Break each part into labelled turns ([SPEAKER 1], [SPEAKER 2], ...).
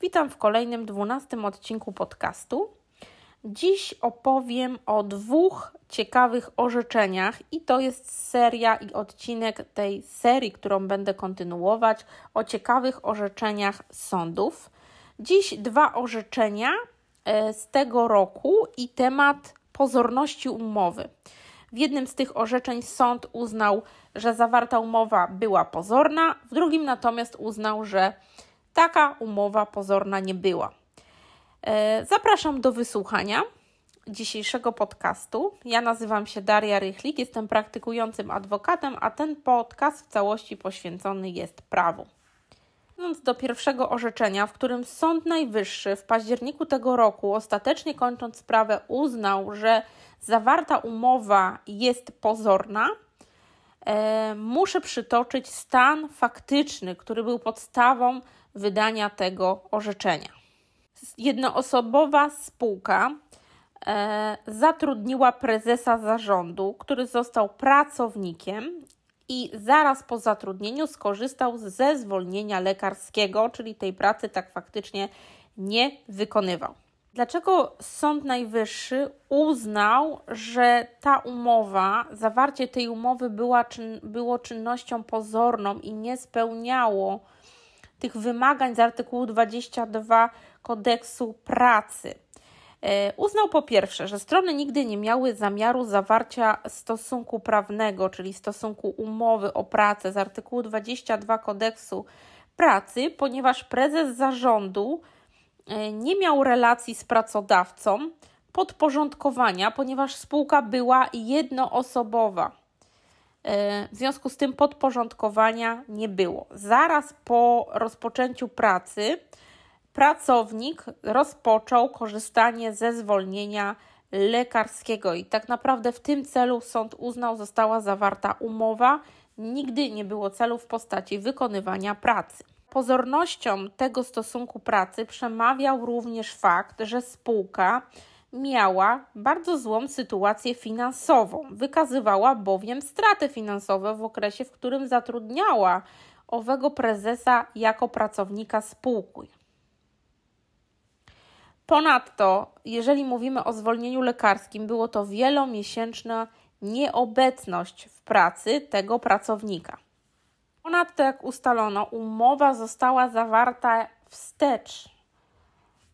[SPEAKER 1] Witam w kolejnym, dwunastym odcinku podcastu. Dziś opowiem o dwóch ciekawych orzeczeniach, i to jest seria i odcinek tej serii, którą będę kontynuować, o ciekawych orzeczeniach sądów. Dziś dwa orzeczenia e, z tego roku i temat pozorności umowy. W jednym z tych orzeczeń sąd uznał, że zawarta umowa była pozorna, w drugim natomiast uznał, że taka umowa pozorna nie była. E, zapraszam do wysłuchania dzisiejszego podcastu. Ja nazywam się Daria Rychlik, jestem praktykującym adwokatem, a ten podcast w całości poświęcony jest prawu. Idąc do pierwszego orzeczenia, w którym Sąd Najwyższy w październiku tego roku, ostatecznie kończąc sprawę, uznał, że zawarta umowa jest pozorna, E, muszę przytoczyć stan faktyczny, który był podstawą wydania tego orzeczenia. Jednoosobowa spółka e, zatrudniła prezesa zarządu, który został pracownikiem i zaraz po zatrudnieniu skorzystał ze zwolnienia lekarskiego, czyli tej pracy tak faktycznie nie wykonywał. Dlaczego Sąd Najwyższy uznał, że ta umowa, zawarcie tej umowy była, czyn, było czynnością pozorną i nie spełniało tych wymagań z artykułu 22 kodeksu pracy? E, uznał po pierwsze, że strony nigdy nie miały zamiaru zawarcia stosunku prawnego, czyli stosunku umowy o pracę z artykułu 22 kodeksu pracy, ponieważ prezes zarządu E, nie miał relacji z pracodawcą, podporządkowania, ponieważ spółka była jednoosobowa. E, w związku z tym podporządkowania nie było. Zaraz po rozpoczęciu pracy pracownik rozpoczął korzystanie ze zwolnienia lekarskiego i tak naprawdę w tym celu sąd uznał, została zawarta umowa. Nigdy nie było celu w postaci wykonywania pracy pozornością tego stosunku pracy przemawiał również fakt, że spółka miała bardzo złą sytuację finansową. Wykazywała bowiem straty finansowe w okresie, w którym zatrudniała owego prezesa jako pracownika spółki. Ponadto, jeżeli mówimy o zwolnieniu lekarskim, było to wielomiesięczna nieobecność w pracy tego pracownika. Ponadto, jak ustalono, umowa została zawarta wstecz,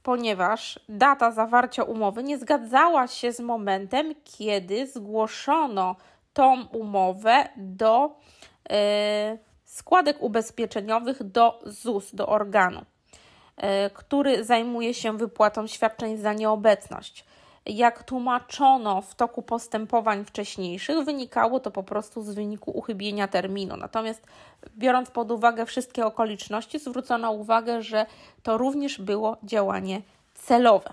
[SPEAKER 1] ponieważ data zawarcia umowy nie zgadzała się z momentem, kiedy zgłoszono tą umowę do e, składek ubezpieczeniowych do ZUS, do organu, e, który zajmuje się wypłatą świadczeń za nieobecność jak tłumaczono w toku postępowań wcześniejszych, wynikało to po prostu z wyniku uchybienia terminu. Natomiast biorąc pod uwagę wszystkie okoliczności, zwrócono uwagę, że to również było działanie celowe.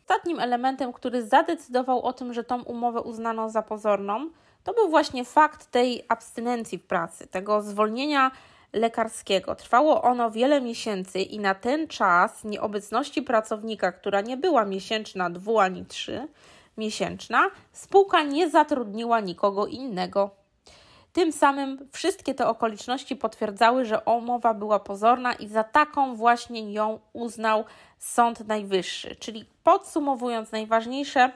[SPEAKER 1] Ostatnim elementem, który zadecydował o tym, że tą umowę uznano za pozorną, to był właśnie fakt tej abstynencji w pracy, tego zwolnienia lekarskiego. Trwało ono wiele miesięcy i na ten czas nieobecności pracownika, która nie była miesięczna, dwu ani trzy miesięczna, spółka nie zatrudniła nikogo innego. Tym samym wszystkie te okoliczności potwierdzały, że umowa była pozorna i za taką właśnie ją uznał Sąd Najwyższy. Czyli podsumowując najważniejsze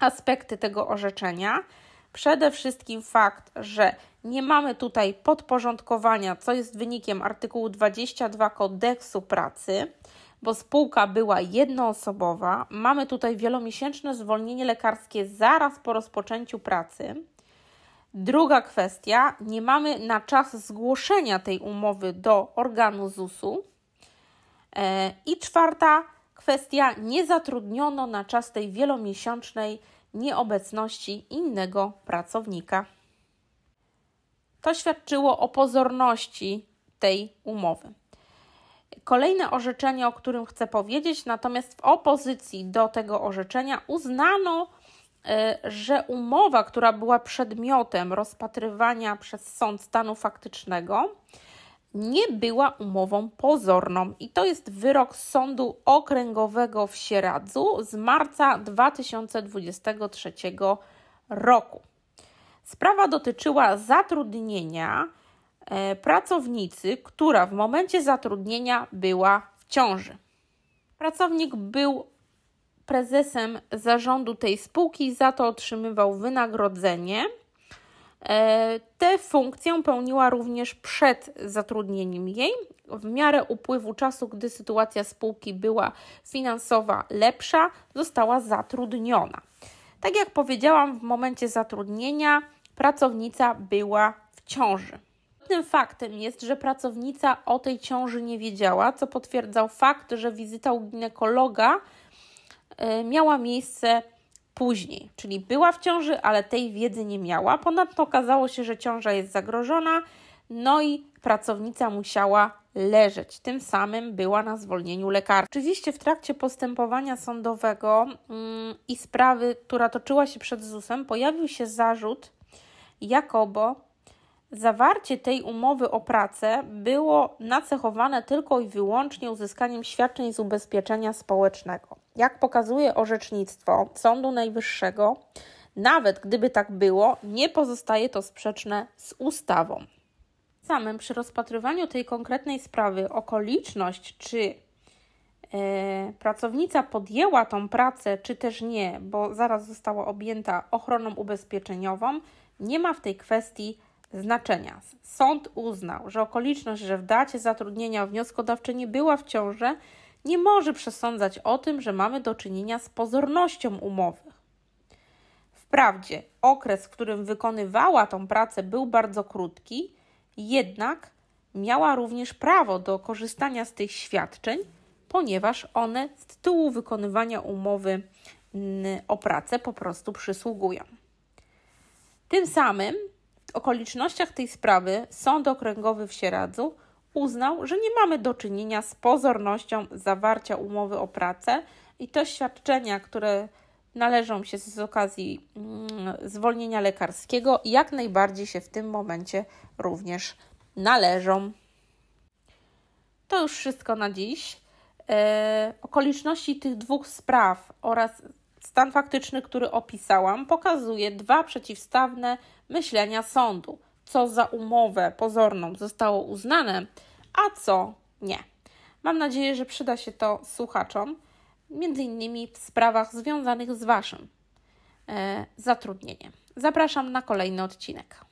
[SPEAKER 1] aspekty tego orzeczenia, Przede wszystkim fakt, że nie mamy tutaj podporządkowania, co jest wynikiem artykułu 22 kodeksu pracy, bo spółka była jednoosobowa. Mamy tutaj wielomiesięczne zwolnienie lekarskie zaraz po rozpoczęciu pracy. Druga kwestia, nie mamy na czas zgłoszenia tej umowy do organu ZUS-u. E, I czwarta kwestia, nie zatrudniono na czas tej wielomiesięcznej nieobecności innego pracownika. To świadczyło o pozorności tej umowy. Kolejne orzeczenie, o którym chcę powiedzieć, natomiast w opozycji do tego orzeczenia uznano, e, że umowa, która była przedmiotem rozpatrywania przez sąd stanu faktycznego, nie była umową pozorną. I to jest wyrok Sądu Okręgowego w Sieradzu z marca 2023 roku. Sprawa dotyczyła zatrudnienia e, pracownicy, która w momencie zatrudnienia była w ciąży. Pracownik był prezesem zarządu tej spółki, za to otrzymywał wynagrodzenie E, tę funkcję pełniła również przed zatrudnieniem jej. W miarę upływu czasu, gdy sytuacja spółki była finansowa lepsza, została zatrudniona. Tak jak powiedziałam, w momencie zatrudnienia pracownica była w ciąży. Tym faktem jest, że pracownica o tej ciąży nie wiedziała, co potwierdzał fakt, że wizyta u ginekologa e, miała miejsce później. Czyli była w ciąży, ale tej wiedzy nie miała. Ponadto okazało się, że ciąża jest zagrożona, no i pracownica musiała leżeć. Tym samym była na zwolnieniu lekarza. Oczywiście w trakcie postępowania sądowego yy, i sprawy, która toczyła się przed ZUS-em, pojawił się zarzut, jakobo zawarcie tej umowy o pracę było nacechowane tylko i wyłącznie uzyskaniem świadczeń z ubezpieczenia społecznego. Jak pokazuje orzecznictwo Sądu Najwyższego, nawet gdyby tak było, nie pozostaje to sprzeczne z ustawą. Samym przy rozpatrywaniu tej konkretnej sprawy okoliczność, czy e, pracownica podjęła tą pracę, czy też nie, bo zaraz została objęta ochroną ubezpieczeniową, nie ma w tej kwestii znaczenia. Sąd uznał, że okoliczność, że w dacie zatrudnienia wnioskodawczyni była w ciąży, nie może przesądzać o tym, że mamy do czynienia z pozornością umowy. Wprawdzie okres, w którym wykonywała tą pracę, był bardzo krótki, jednak miała również prawo do korzystania z tych świadczeń, ponieważ one z tytułu wykonywania umowy mm, o pracę po prostu przysługują. Tym samym w okolicznościach tej sprawy Sąd Okręgowy w Sieradzu uznał, że nie mamy do czynienia z pozornością zawarcia umowy o pracę i to świadczenia, które należą się z okazji mm, zwolnienia lekarskiego, jak najbardziej się w tym momencie również należą. To już wszystko na dziś. E, okoliczności tych dwóch spraw oraz stan faktyczny, który opisałam, pokazuje dwa przeciwstawne myślenia sądu co za umowę pozorną zostało uznane, a co nie. Mam nadzieję, że przyda się to słuchaczom, między innymi w sprawach związanych z Waszym e, zatrudnieniem. Zapraszam na kolejny odcinek.